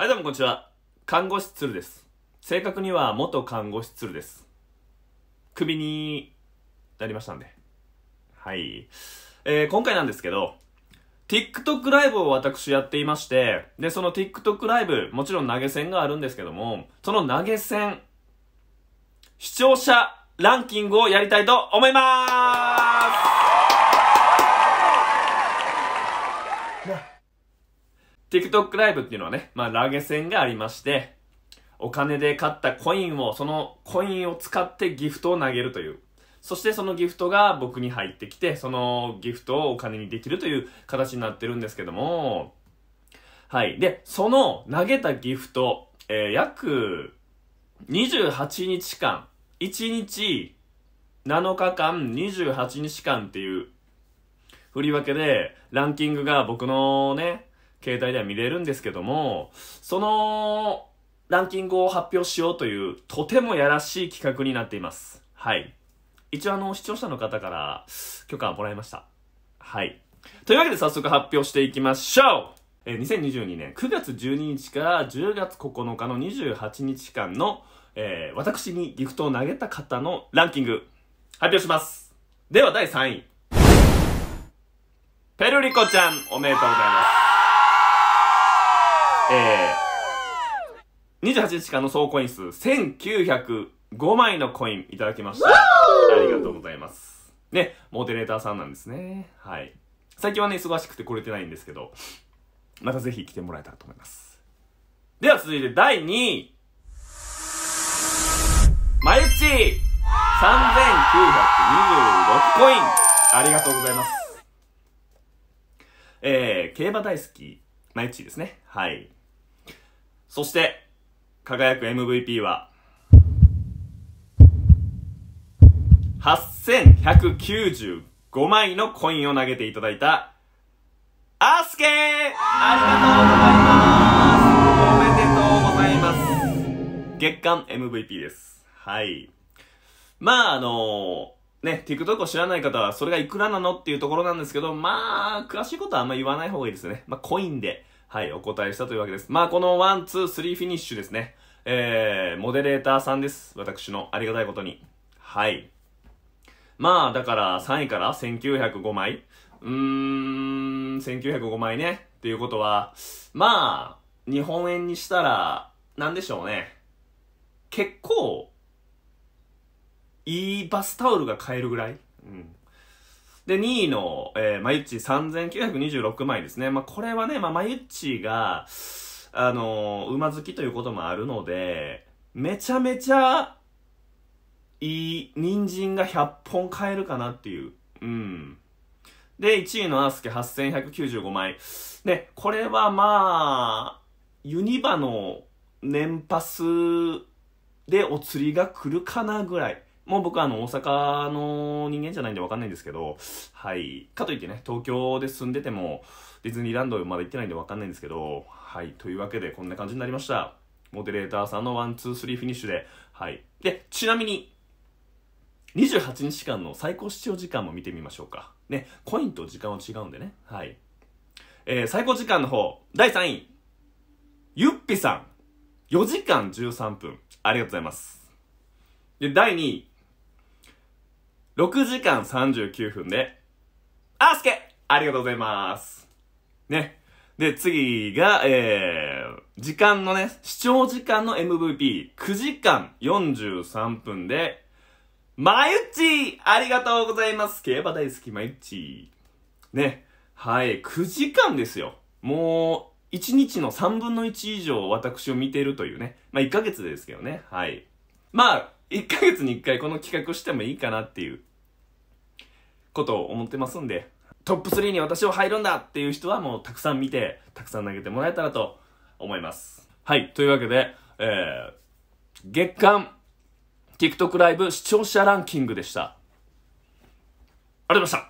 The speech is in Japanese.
はいどうもこんにちは。看護師鶴です。正確には元看護師鶴です。クビになりましたんで。はい。えー、今回なんですけど、TikTok ライブを私やっていまして、で、その TikTok ライブ、もちろん投げ銭があるんですけども、その投げ銭、視聴者ランキングをやりたいと思います TikTok ライブっていうのはね、まあ投げ銭がありまして、お金で買ったコインを、そのコインを使ってギフトを投げるという。そしてそのギフトが僕に入ってきて、そのギフトをお金にできるという形になってるんですけども、はい。で、その投げたギフト、えー、約28日間、1日7日間28日間っていう振り分けでランキングが僕のね、携帯では見れるんですけども、そのランキングを発表しようという、とてもやらしい企画になっています。はい。一応あの、視聴者の方から許可もらいました。はい。というわけで早速発表していきましょうえ2022年9月12日から10月9日の28日間の、えー、私にギフトを投げた方のランキング発表しますでは第3位ペルリコちゃんおめでとうございますえー、28日間の総コイン数1905枚のコインいただきました。ありがとうございます。ね、モデレーターさんなんですね。はい。最近はね、忙しくて来れてないんですけど、またぜひ来てもらえたらと思います。では続いて第2位。マユッチ !3926 コインありがとうございます。えー、競馬大好き、マユチですね。はい。そして、輝く MVP は、8195枚のコインを投げていただいた、アスケーありがとうございますおめでとうございます月間 MVP です。はい。まあ、あのー、ね、TikTok を知らない方は、それがいくらなのっていうところなんですけど、まあ、詳しいことはあんま言わない方がいいですね。まあ、コインではい、お答えしたというわけです。まあ、このワン、ツー、スリーフィニッシュですね。えー、モデレーターさんです。私のありがたいことに。はい。まあ、だから3位から1905枚。うーん、1905枚ね。っていうことは、まあ、日本円にしたら、なんでしょうね。結構、いいバスタオルが買えるぐらい。うん。で、2位の、えー、マユッチ3926枚ですね。まあ、これはね、まあ、マユッチが、あのー、馬好きということもあるので、めちゃめちゃ、いい、人参が100本買えるかなっていう。うん。で、1位のアースケ8195枚。ね、これはまあ、ユニバの年パスでお釣りが来るかなぐらい。もう僕はあの、大阪の人間じゃないんでわかんないんですけど、はい。かといってね、東京で住んでても、ディズニーランドまだ行ってないんでわかんないんですけど、はい。というわけで、こんな感じになりました。モデレーターさんのワン、ツー、スリーフィニッシュで、はい。で、ちなみに、28日間の最高視聴時間も見てみましょうか。ね、コインと時間は違うんでね。はい。えー、最高時間の方、第3位。ゆっぴさん。4時間13分。ありがとうございます。で、第2位。6時間39分で、あすけありがとうございます。ね。で、次が、えー、時間のね、視聴時間の MVP、9時間43分で、まゆっちありがとうございます競馬大好きまゆっちね。はい、9時間ですよ。もう、1日の3分の1以上私を見ているというね。まあ、1ヶ月ですけどね。はい。まあ、1ヶ月に1回この企画してもいいかなっていうことを思ってますんで、トップ3に私は入るんだっていう人はもうたくさん見て、たくさん投げてもらえたらと思います。はい、というわけで、えー、月間 TikTok ライブ視聴者ランキングでした。ありがとうございました